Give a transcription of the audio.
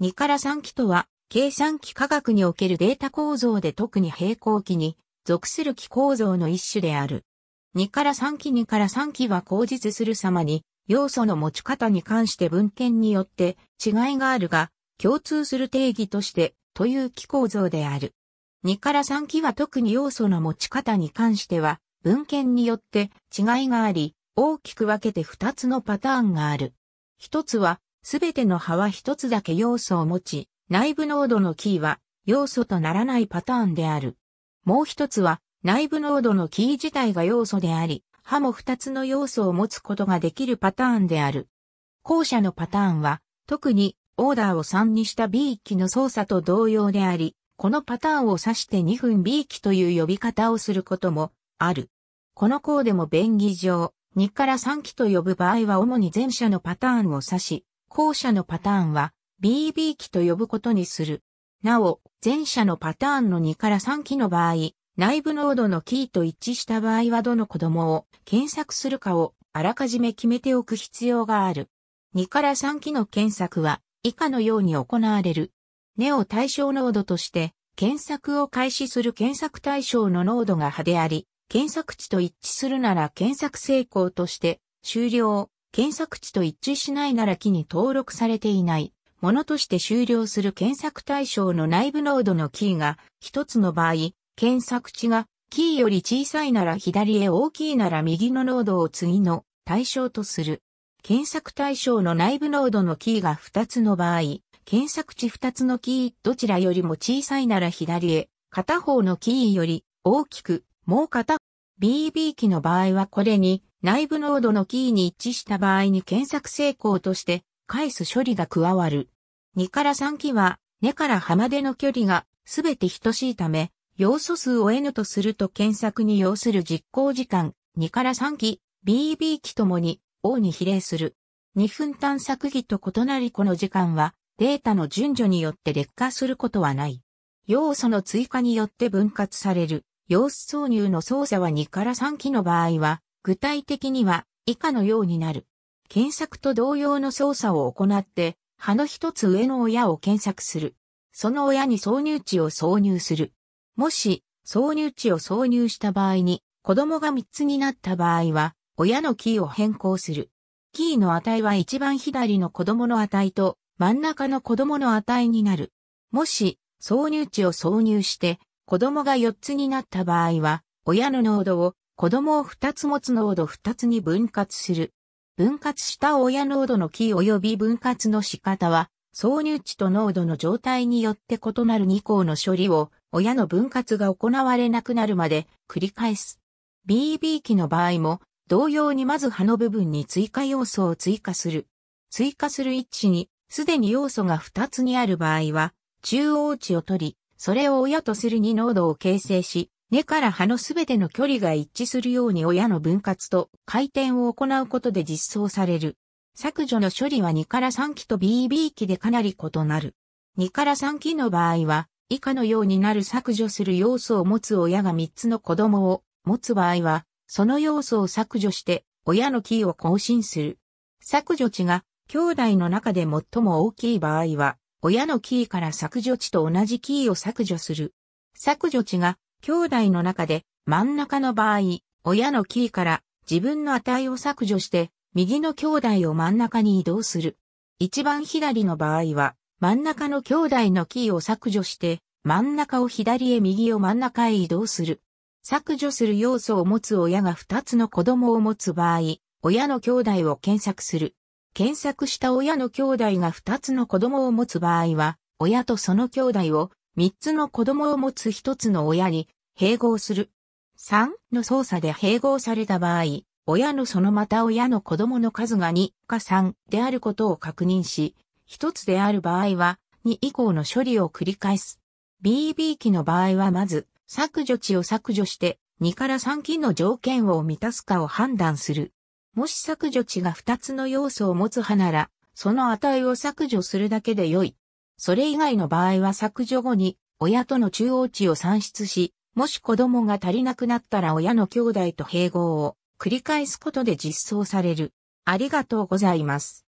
2から3期とは、計算機科学におけるデータ構造で特に平行期に属する機構造の一種である。2から3期2から3期は口述する様に、要素の持ち方に関して文献によって違いがあるが、共通する定義としてという機構造である。2から3期は特に要素の持ち方に関しては、文献によって違いがあり、大きく分けて2つのパターンがある。一つは、すべての葉は一つだけ要素を持ち、内部濃度のキーは要素とならないパターンである。もう一つは内部濃度のキー自体が要素であり、葉も二つの要素を持つことができるパターンである。後者のパターンは、特にオーダーを3にした B 機の操作と同様であり、このパターンを指して2分 B 機という呼び方をすることもある。この項でも便宜上、2から3機と呼ぶ場合は主に前者のパターンを指し、後者のパターンは BB 期と呼ぶことにする。なお、前者のパターンの2から3期の場合、内部濃度のキーと一致した場合はどの子供を検索するかをあらかじめ決めておく必要がある。2から3期の検索は以下のように行われる。ネオ対象濃度として検索を開始する検索対象の濃度が派であり、検索値と一致するなら検索成功として終了、検索値と一致しないなら木に登録されていないものとして終了する検索対象の内部ノードのキーが一つの場合、検索値がキーより小さいなら左へ大きいなら右のノードを次の対象とする。検索対象の内部ノードのキーが2つの場合、検索値2つのキーどちらよりも小さいなら左へ、片方のキーより大きく、もう片 BB キの場合はこれに内部ノードのキーに一致した場合に検索成功として返す処理が加わる。2から3期は根から葉までの距離がすべて等しいため、要素数を N とすると検索に要する実行時間2から3期、BB 期ともに O に比例する。2分探索期と異なりこの時間はデータの順序によって劣化することはない。要素の追加によって分割される。要素挿入の操作は2から3期の場合は具体的には以下のようになる。検索と同様の操作を行って、葉の一つ上の親を検索する。その親に挿入値を挿入する。もし、挿入値を挿入した場合に、子供が3つになった場合は、親のキーを変更する。キーの値は一番左の子供の値と真ん中の子供の値になる。もし、挿入値を挿入して、子供が4つになった場合は、親のノードを子供を二つ持つ濃度二つに分割する。分割した親濃度のキー及び分割の仕方は、挿入値と濃度の状態によって異なる2項の処理を、親の分割が行われなくなるまで繰り返す。BB 機の場合も、同様にまず葉の部分に追加要素を追加する。追加する位置に、すでに要素が2つにある場合は、中央値を取り、それを親とする2濃度を形成し、根から葉のすべての距離が一致するように親の分割と回転を行うことで実装される。削除の処理は2から3期と BB 期でかなり異なる。2から3期の場合は、以下のようになる削除する要素を持つ親が3つの子供を持つ場合は、その要素を削除して親のキーを更新する。削除値が兄弟の中で最も大きい場合は、親のキーから削除値と同じキーを削除する。削除値が兄弟の中で真ん中の場合、親のキーから自分の値を削除して、右の兄弟を真ん中に移動する。一番左の場合は、真ん中の兄弟のキーを削除して、真ん中を左へ右を真ん中へ移動する。削除する要素を持つ親が2つの子供を持つ場合、親の兄弟を検索する。検索した親の兄弟が2つの子供を持つ場合は、親とその兄弟を3つの子供を持つ1つの親に併合する。3の操作で併合された場合、親のそのまた親の子供の数が2か3であることを確認し、1つである場合は2以降の処理を繰り返す。BB 期の場合はまず削除値を削除して2から3期の条件を満たすかを判断する。もし削除値が2つの要素を持つ派なら、その値を削除するだけで良い。それ以外の場合は削除後に親との中央値を算出し、もし子供が足りなくなったら親の兄弟と併合を繰り返すことで実装される。ありがとうございます。